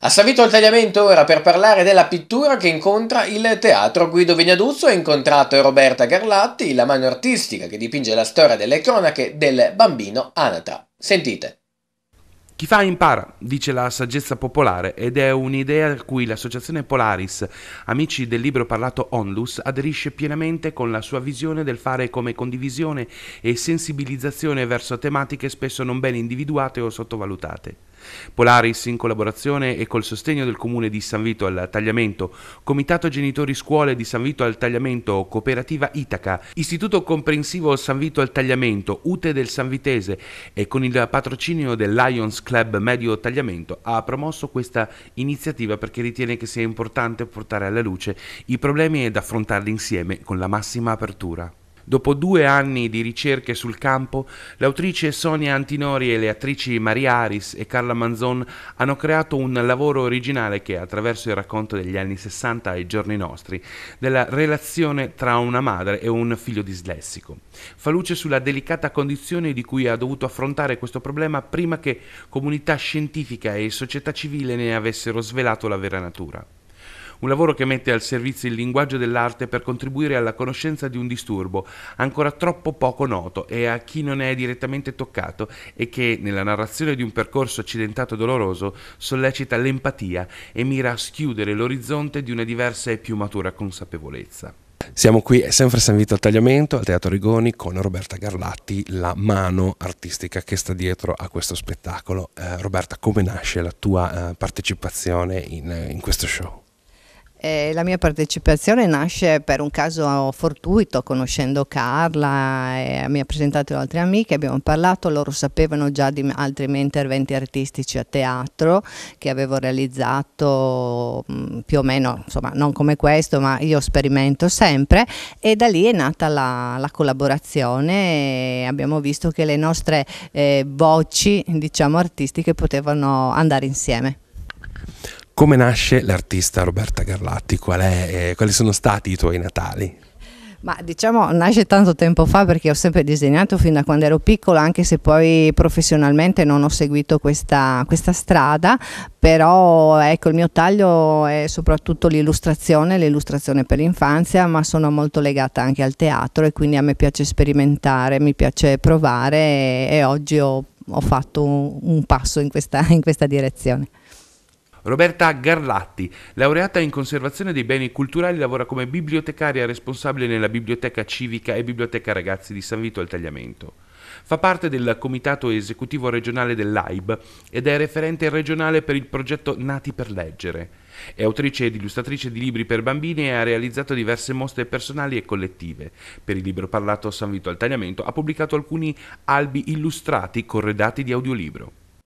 Ha Savito il tagliamento ora per parlare della pittura che incontra il teatro. Guido Vignaduzzo ha incontrato Roberta Garlatti, la mano artistica che dipinge la storia delle cronache del bambino Anatra. Sentite. Chi fa impara, dice la saggezza popolare, ed è un'idea a cui l'associazione Polaris, amici del libro parlato Onlus, aderisce pienamente con la sua visione del fare come condivisione e sensibilizzazione verso tematiche spesso non ben individuate o sottovalutate. Polaris, in collaborazione e col sostegno del Comune di San Vito al Tagliamento, Comitato Genitori Scuole di San Vito al Tagliamento, Cooperativa Itaca, Istituto Comprensivo San Vito al Tagliamento, UTE del San Vitese e con il patrocinio del Lions Club Medio Tagliamento ha promosso questa iniziativa perché ritiene che sia importante portare alla luce i problemi ed affrontarli insieme con la massima apertura. Dopo due anni di ricerche sul campo, l'autrice Sonia Antinori e le attrici Maria Aris e Carla Manzon hanno creato un lavoro originale che, attraverso il racconto degli anni 60 ai giorni nostri, della relazione tra una madre e un figlio dislessico, fa luce sulla delicata condizione di cui ha dovuto affrontare questo problema prima che comunità scientifica e società civile ne avessero svelato la vera natura un lavoro che mette al servizio il linguaggio dell'arte per contribuire alla conoscenza di un disturbo ancora troppo poco noto e a chi non è direttamente toccato e che nella narrazione di un percorso accidentato e doloroso sollecita l'empatia e mira a schiudere l'orizzonte di una diversa e più matura consapevolezza. Siamo qui è sempre San Vito al Tagliamento, al Teatro Rigoni, con Roberta Garlatti, la mano artistica che sta dietro a questo spettacolo. Eh, Roberta, come nasce la tua eh, partecipazione in, in questo show? Eh, la mia partecipazione nasce per un caso fortuito, conoscendo Carla, eh, mi ha presentato altre amiche, abbiamo parlato, loro sapevano già di altri miei interventi artistici a teatro che avevo realizzato mh, mm, più o meno, insomma non come questo, ma io sperimento sempre e da lì è nata la, la collaborazione e abbiamo visto che le nostre eh, voci, diciamo artistiche, potevano andare insieme. Come nasce l'artista Roberta Garlatti? Qual è, eh, quali sono stati i tuoi natali? Ma diciamo nasce tanto tempo fa perché ho sempre disegnato fin da quando ero piccola, anche se poi professionalmente non ho seguito questa, questa strada, però ecco il mio taglio è soprattutto l'illustrazione, l'illustrazione per l'infanzia, ma sono molto legata anche al teatro e quindi a me piace sperimentare, mi piace provare e, e oggi ho, ho, fatto un passo in questa, in questa direzione. Roberta Garlatti, laureata in conservazione dei beni culturali, lavora come bibliotecaria responsabile nella Biblioteca Civica e Biblioteca Ragazzi di San Vito al Tagliamento. Fa parte del comitato esecutivo regionale dell'AIB ed è referente regionale per il progetto Nati per Leggere. È autrice ed illustratrice di libri per bambini e ha realizzato diverse mostre personali e collettive. Per il libro parlato San Vito al Tagliamento ha pubblicato alcuni albi illustrati corredati di audiolibro.